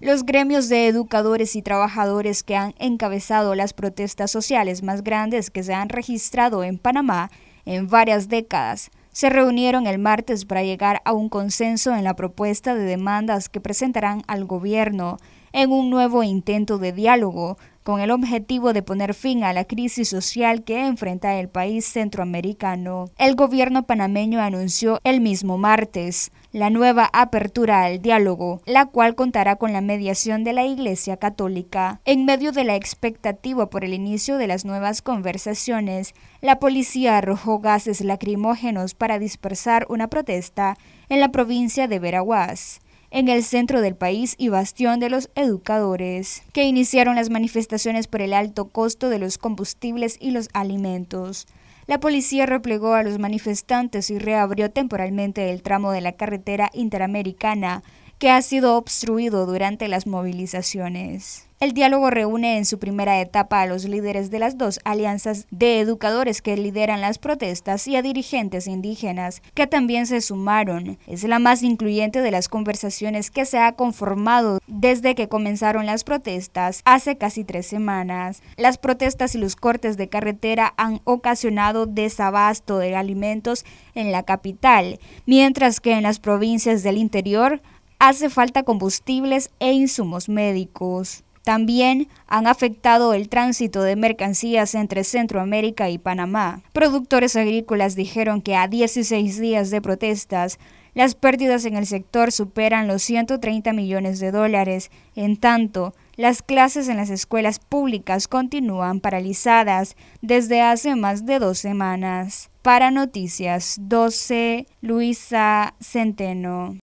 Los gremios de educadores y trabajadores que han encabezado las protestas sociales más grandes que se han registrado en Panamá en varias décadas se reunieron el martes para llegar a un consenso en la propuesta de demandas que presentarán al gobierno en un nuevo intento de diálogo con el objetivo de poner fin a la crisis social que enfrenta el país centroamericano. El gobierno panameño anunció el mismo martes la nueva apertura al diálogo, la cual contará con la mediación de la Iglesia Católica. En medio de la expectativa por el inicio de las nuevas conversaciones, la policía arrojó gases lacrimógenos para dispersar una protesta en la provincia de Veraguas en el centro del país y bastión de los educadores, que iniciaron las manifestaciones por el alto costo de los combustibles y los alimentos. La policía replegó a los manifestantes y reabrió temporalmente el tramo de la carretera interamericana que ha sido obstruido durante las movilizaciones. El diálogo reúne en su primera etapa a los líderes de las dos alianzas de educadores que lideran las protestas y a dirigentes indígenas que también se sumaron. Es la más incluyente de las conversaciones que se ha conformado desde que comenzaron las protestas hace casi tres semanas. Las protestas y los cortes de carretera han ocasionado desabasto de alimentos en la capital, mientras que en las provincias del interior hace falta combustibles e insumos médicos. También han afectado el tránsito de mercancías entre Centroamérica y Panamá. Productores agrícolas dijeron que a 16 días de protestas, las pérdidas en el sector superan los 130 millones de dólares. En tanto, las clases en las escuelas públicas continúan paralizadas desde hace más de dos semanas. Para Noticias 12, Luisa Centeno.